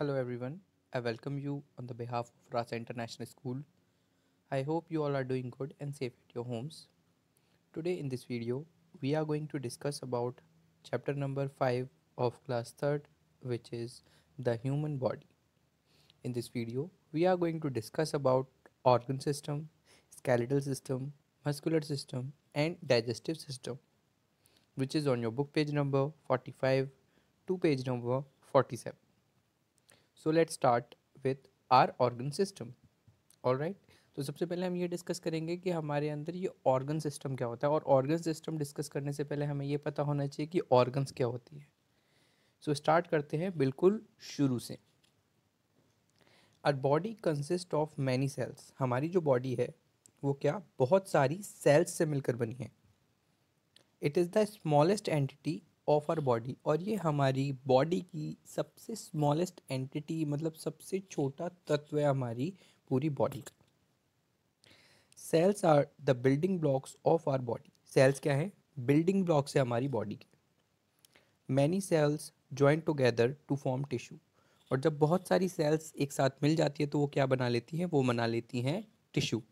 Hello everyone, I welcome you on the behalf of Rasa International School. I hope you all are doing good and safe at your homes. Today in this video, we are going to discuss about chapter number 5 of class 3rd which is the human body. In this video, we are going to discuss about organ system, skeletal system, muscular system and digestive system which is on your book page number 45 to page number 47. So let start with our organ system all right तो सबसे पहले हम ये discuss करेंगे कि हमारे अंदर ये ऑर्गन सिस्टम क्या होता है और ऑर्गन सिस्टम डिस्कस करने से पहले हमें ये पता होना चाहिए कि ऑर्गन्स क्या होती है सो so, स्टार्ट करते हैं बिल्कुल शुरू से our body consist of many cells हमारी जो बॉडी है वो क्या बहुत सारी सेल्स से मिलकर बनी है it is the smallest entity of our body और ये हमारी बॉडी की सबसे स्मॉलेस्ट एंटिटी मतलब सबसे छोटा तत्व है हमारी पूरी बॉडी का cells are the building blocks of our body cells क्या है बिल्डिंग ब्लॉक्स है हमारी बॉडी के many cells join together to form tissue और जब बहुत सारी सेल्स एक साथ मिल जाती है तो वो क्या बना लेती हैं वो बना लेती हैं tissue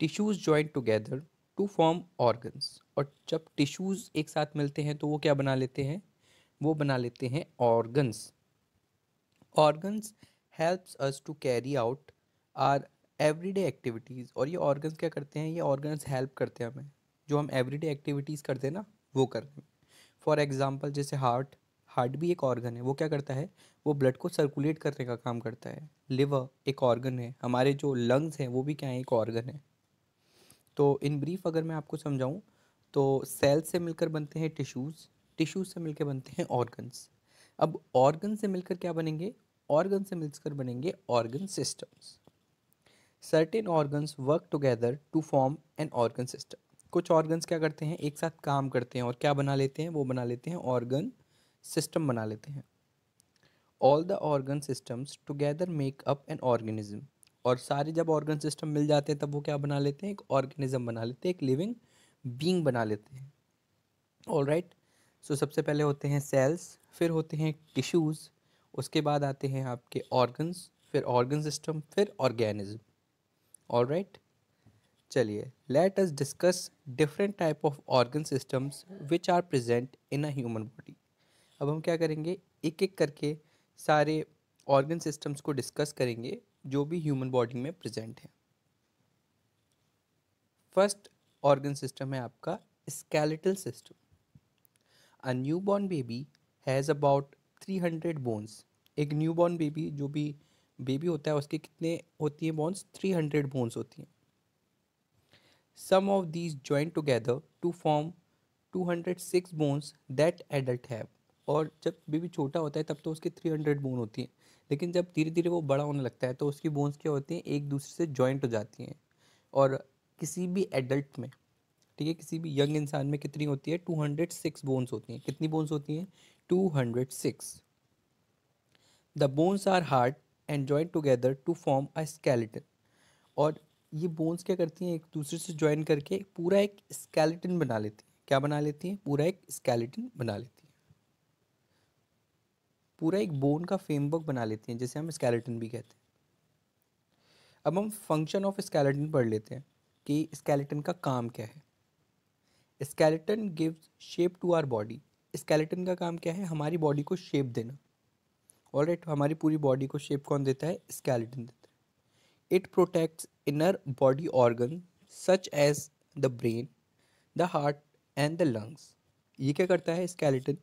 tissues join together to form organs और जब टिश्यूज़ एक साथ मिलते हैं तो वो क्या बना लेते हैं वो बना लेते हैं organs organs helps us to carry out our everyday activities और ये ऑर्गन्स क्या करते हैं ये ऑर्गन्स हेल्प करते हैं हमें जो हम एवरीडे एक्टिविटीज़ करते हैं ना वो करते हैं फॉर एग्ज़ाम्पल जैसे हार्ट हार्ट भी एक ऑर्गन है वो क्या करता है वो ब्लड को सर्कुलेट करने का काम करता है लिवर एक ऑर्गन है हमारे जो लंग्स हैं वो भी क्या है एक ऑर्गन है तो इन ब्रीफ अगर मैं आपको समझाऊँ तो सेल से मिलकर बनते हैं टिश्यूज़ टिश्यूज से मिलकर बनते हैं ऑर्गन्स अब ऑर्गन से मिलकर क्या बनेंगे ऑर्गन से मिलकर बनेंगे organ systems certain organs work together to form an organ system कुछ ऑर्गन्स क्या करते हैं एक साथ काम करते हैं और क्या बना लेते हैं वो बना लेते हैं ऑर्गन सिस्टम बना लेते हैं all the organ systems together make up an organism और सारे जब ऑर्गन सिस्टम मिल जाते हैं तब वो क्या बना लेते हैं एक ऑर्गेनिज्म बना लेते हैं एक लिविंग बींग बना लेते हैं ऑल राइट सो सबसे पहले होते हैं सेल्स फिर होते हैं टिश्यूज़ उसके बाद आते हैं आपके ऑर्गन्स फिर ऑर्गन सिस्टम फिर ऑर्गेनिज्म ऑल राइट चलिए let us discuss different type of organ systems which are present in a human body अब हम क्या करेंगे एक एक करके सारे ऑर्गन सिस्टम्स को डिस्कस करेंगे जो भी ह्यूमन बॉडी में प्रेजेंट है फर्स्ट ऑर्गन सिस्टम है आपका skeletal system a new born baby has about three hundred bones एक न्यू बॉर्न बेबी जो भी बेबी होता है उसके कितने होती है बोन्स थ्री हंड्रेड बोन्स होती हैं some of these joint together to form two hundred six bones that adult have और जब बेबी छोटा होता है तब तो उसके थ्री हंड्रेड बोन होती हैं लेकिन जब धीरे धीरे वो बड़ा होने लगता है तो उसकी बोन्स क्या होती हैं एक दूसरे से जॉइंट हो जाती हैं और किसी भी एडल्ट में ठीक है किसी भी यंग इंसान में कितनी होती है टू हंड्रेड सिक्स बोन्स होती हैं कितनी बोन्स होती हैं two hundred six the bones are hard and join together to form a skeleton और ये बोन्स क्या करती हैं एक दूसरे से जॉइन करके पूरा एक स्केलेटन बना लेती हैं क्या बना लेती हैं पूरा एक स्केलेटन बना लेती हैं पूरा एक बोन का फ्रेमवर्क बना लेती हैं जिसे हम स्केलेटन भी कहते हैं अब हम फंक्शन ऑफ स्केलेटन पढ़ लेते हैं कि स्केलेटन का काम क्या है skeleton gives shape to our body skeleton का काम क्या है हमारी बॉडी को शेप देना और right, हमारी पूरी बॉडी को शेप कौन देता है स्केलेटन देता है it protects inner body organ such as the brain the heart and the lungs ये क्या करता है स्केलेटन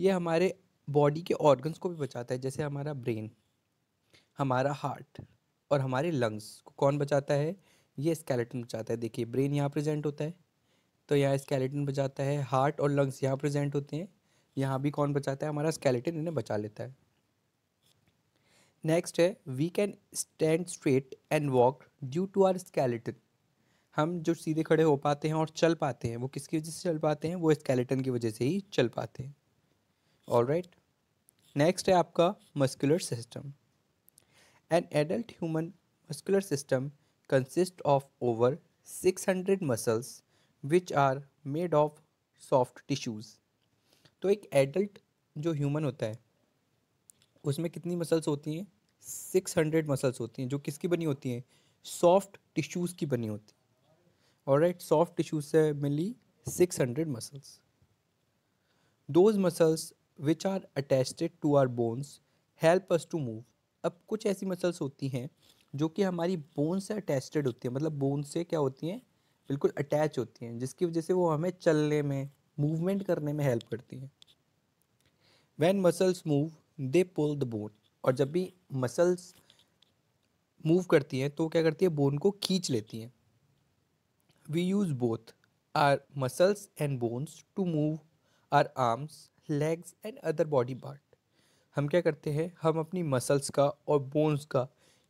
ये हमारे बॉडी के ऑर्गन्स को भी बचाता है जैसे हमारा ब्रेन हमारा हार्ट और हमारे लंग्स को कौन बचाता है ये स्केलेटन बचाता है देखिए ब्रेन यहाँ प्रेजेंट होता है तो यहाँ स्केलेटन बचाता है हार्ट और लंग्स यहाँ प्रेजेंट होते हैं यहाँ भी कौन बचाता है हमारा स्केलेटन इन्हें बचा लेता है नेक्स्ट है we can stand straight and walk due to our skeleton हम जो सीधे खड़े हो पाते हैं और चल पाते हैं वो किसकी वजह से चल पाते हैं वो स्केलेटन की वजह से ही चल पाते हैं ऑल राइट नेक्स्ट है आपका muscular system an adult human muscular system consist of over 600 muscles which are made of soft tissues तो एक एडल्ट जो ह्यूमन होता है उसमें कितनी मसल्स होती हैं सिक्स हंड्रेड मसल्स होती हैं जो किसकी बनी होती हैं सॉफ्ट टिश्यूज़ की बनी होती हैं और राइट सॉफ्ट टिश्यूज से मिली six hundred muscles those muscles which are attached to our bones help us to move अब कुछ ऐसी मसल्स होती हैं जो कि हमारी बोन से अटैचड होती हैं मतलब बोन से क्या होती हैं बिल्कुल अटैच होती हैं जिसकी वजह से वो हमें चलने में मूवमेंट करने में हेल्प करती हैं when muscles move they pull the bone और जब भी मसल्स मूव करती हैं तो क्या करती है बोन को खींच लेती हैं we use both our muscles and bones to move our arms legs and other body part हम क्या करते हैं हम अपनी मसल्स का और बोन्स का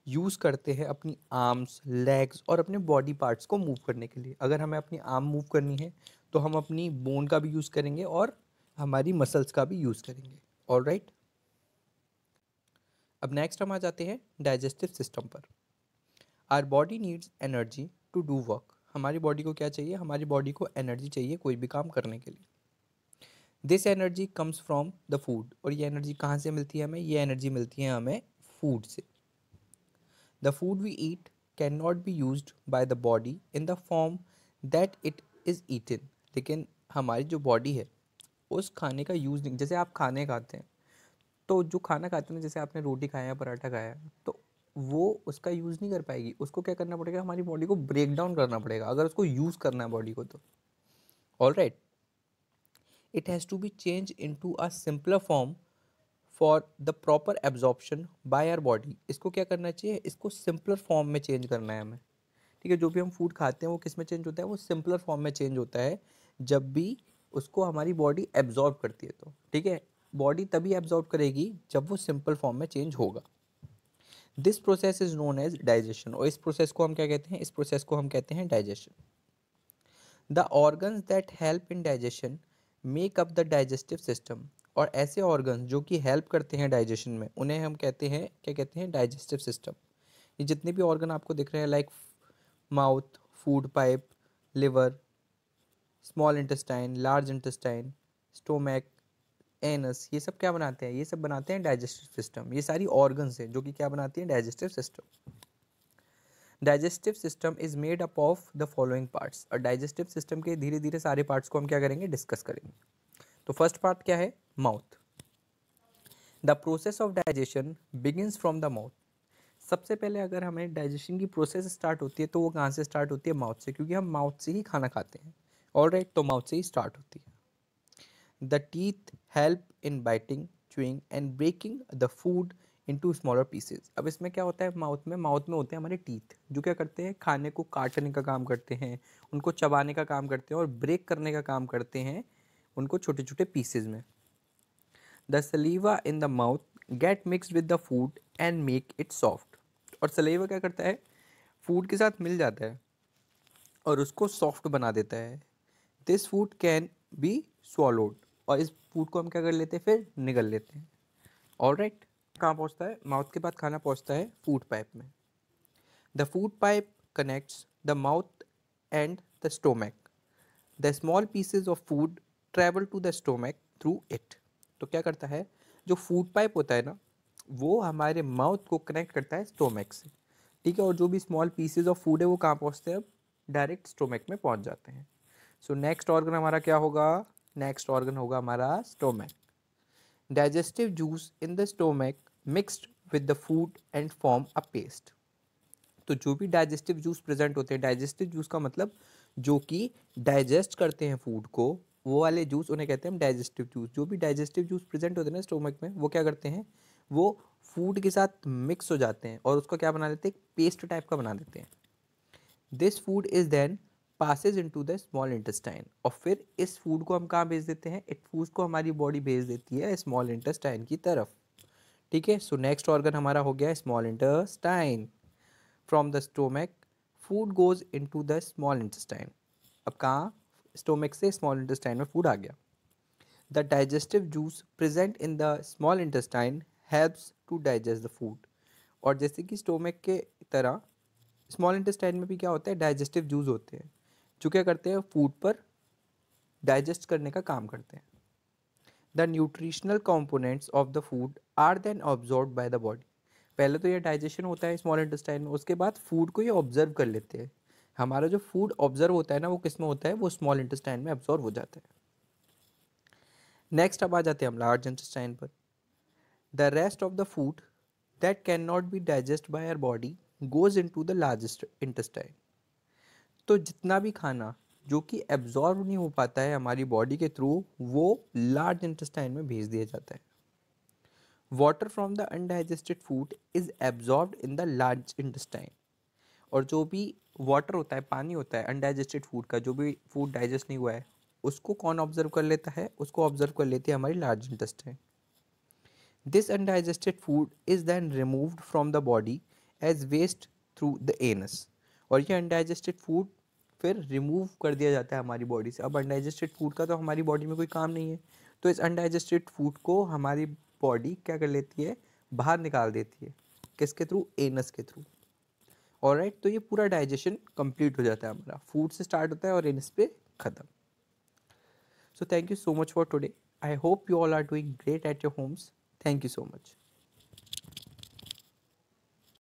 यूज़ करते हैं अपनी आर्म्स लेग्स और अपने बॉडी पार्ट्स को मूव करने के लिए अगर हमें अपनी आर्म मूव करनी है तो हम अपनी बोन का भी यूज़ करेंगे और हमारी मसल्स का भी यूज़ करेंगे ऑल राइट अब नेक्स्ट हम आ जाते हैं डाइजेस्टिव सिस्टम पर our body needs energy to do work हमारी बॉडी को क्या चाहिए हमारी बॉडी को एनर्जी चाहिए कोई भी काम करने के लिए this energy comes from the food और ये एनर्जी कहाँ से मिलती है हमें ये एनर्जी मिलती है हमें फूड से the food we eat can not be use by the body in the form that it is eaten लेकिन हमारी जो बॉडी है उस खाने का यूज़ नहीं जैसे आप खाने खाते हैं तो जो खाना खाते हैं जैसे आपने रोटी खाया पराठा खाया तो वो उसका यूज़ नहीं कर पाएगी उसको क्या करना पड़ेगा हमारी बॉडी को ब्रेक डाउन करना पड़ेगा अगर उसको यूज़ करना है बॉडी को तो all right right. it has to be changed into a simpler form for the proper absorption by our body इसको क्या करना चाहिए इसको सिंपलर फॉर्म में चेंज करना है हमें ठीक है जो भी हम फूड खाते हैं वो किस में चेंज होता है वो सिंपलर फॉर्म में चेंज होता है जब भी उसको हमारी बॉडी एब्जॉर्ब करती है तो ठीक है बॉडी तभी एब्जॉर्ब करेगी जब वो सिंपल फॉर्म में चेंज होगा this process is known as digestion और इस प्रोसेस को हम क्या कहते हैं इस प्रोसेस को हम कहते हैं digestion the organs that help in digestion make up the digestive system और ऐसे ऑर्गन जो कि हेल्प करते हैं डाइजेशन में उन्हें हम कहते हैं क्या कहते हैं डाइजेस्टिव सिस्टम ये जितने भी ऑर्गन आपको दिख रहे हैं like mouth food pipe liver small intestine large intestine stomach anus ये सब क्या बनाते हैं ये सब बनाते हैं डाइजेस्टिव सिस्टम ये सारी ऑर्गन्स हैं जो कि क्या बनाती हैं digestive system digestive system is made up of the following parts और डाइजेस्टिव सिस्टम के धीरे धीरे सारे पार्ट्स को हम क्या करेंगे डिस्कस करेंगे तो फर्स्ट पार्ट क्या है mouth the process of digestion begins from the mouth सबसे पहले अगर हमें डाइजेशन की प्रोसेस स्टार्ट होती है तो वो कहाँ से स्टार्ट होती है माउथ से क्योंकि हम माउथ से ही खाना खाते हैं ऑल राइट तो माउथ से ही स्टार्ट होती है the teeth help in biting chewing and breaking the food to smaller pieces अब इसमें क्या होता है माउथ में माउथ में होते हैं हमारे टीथ जो क्या करते हैं खाने को काटने का काम करते हैं उनको चबाने का काम करते हैं और ब्रेक करने का काम करते हैं उनको छोटे छोटे पीसेज में the saliva in the mouth get mix with the food and make it soft और सलीवा क्या करता है फूड के साथ मिल जाता है और उसको सॉफ्ट बना देता है this food can be swallowed और इस फूड को हम क्या कर लेते हैं फिर निगल लेते हैं ऑल राइट कहाँ पहुँचता है माउथ के बाद खाना पहुँचता है फूड पाइप में the food pipe connects the mouth and the stomach the small pieces of food travel to the stomach through it तो क्या करता है जो फूड पाइप होता है ना वो हमारे माउथ को कनेक्ट करता है स्टोमैक से ठीक है और जो भी स्मॉल पीसेज ऑफ फूड है वो कहाँ पहुँचते हैं अब डायरेक्ट स्टोमैक में पहुँच जाते हैं सो नेक्स्ट ऑर्गन हमारा क्या होगा नेक्स्ट ऑर्गन होगा हमारा stomach digestive juice in the stomach mixed with the food and form a paste तो जो भी डाइजेस्टिव जूस प्रेजेंट होते हैं डाइजेस्टिव जूस का मतलब जो कि डाइजेस्ट करते हैं फूड को वो वाले जूस उन्हें कहते हैं हम डाइजेस्टिव जूस जो भी डाइजेस्टिव जूस प्रेजेंट होते हैं ना स्टोमक में वो क्या करते हैं वो फूड के साथ मिक्स हो जाते हैं और उसको क्या बना देते हैं पेस्ट टाइप का बना देते हैं this food is then passes into the small intestine और फिर इस फूड को हम कहाँ भेज देते हैं इट फूड को हमारी बॉडी भेज देती है स्मॉल इंटेस्टाइन की तरफ ठीक है सो नेक्स्ट ऑर्गन हमारा हो गया small intestine from the stomach food goes into the small intestine अब कहाँ स्टोमक से स्मॉल इंटेस्टाइन में फूड आ गया the digestive juice present in the small intestine helps to digest the food और जैसे कि स्टोमक के तरह स्मॉल इंटेस्टाइन में भी क्या होता है डाइजेस्टिव जूस होते हैं जो क्या करते हैं फूड पर डाइजेस्ट करने का काम करते हैं the nutritional components of the food are then absorb by the body पहले तो ये डाइजेशन होता है स्मॉल इंटेस्टाइन में उसके बाद फूड को ये ऑब्जर्व कर लेते हैं हमारा जो फूड ऑब्जर्व होता है ना वो किस में होता है वो स्मॉल इंटेस्टाइन में ऑब्जॉर्व हो जाता है नेक्स्ट अब आ जाते हैं हम लार्ज इंटेस्टाइन पर the rest of the food that can not be digest by our body goes into the largest intestine तो जितना भी खाना जो कि एब्जॉर्व नहीं हो पाता है हमारी बॉडी के थ्रू वो लार्ज इंटेस्टाइन में भेज दिया जाता है water from the undigested food is absorb in the large intestine और जो भी वाटर होता है पानी होता है अनडाइजेस्टेड फूड का जो भी फूड डाइजेस्ट नहीं हुआ है उसको कौन ऑब्जर्व कर लेता है उसको ऑब्जर्व कर लेती है हमारी large intestine this undigested food is then removed from the body as waste through the anus और ये अनडाइजेस्टेड फूड फिर रिमूव कर दिया जाता है हमारी बॉडी से अब अनडाइजेस्टेड फूड का तो हमारी बॉडी में कोई काम नहीं है तो इस अनडाइजेस्टेड फूड को हमारी बॉडी क्या कर लेती है बाहर निकाल देती है किसके थ्रू एनस के थ्रू और राइट तो ये पूरा डाइजेशन कंप्लीट हो जाता है हमारा फूड से स्टार्ट होता है और एनस पे ख़त्म so thank you so much for today I hope you all are doing great at your homes thank you so much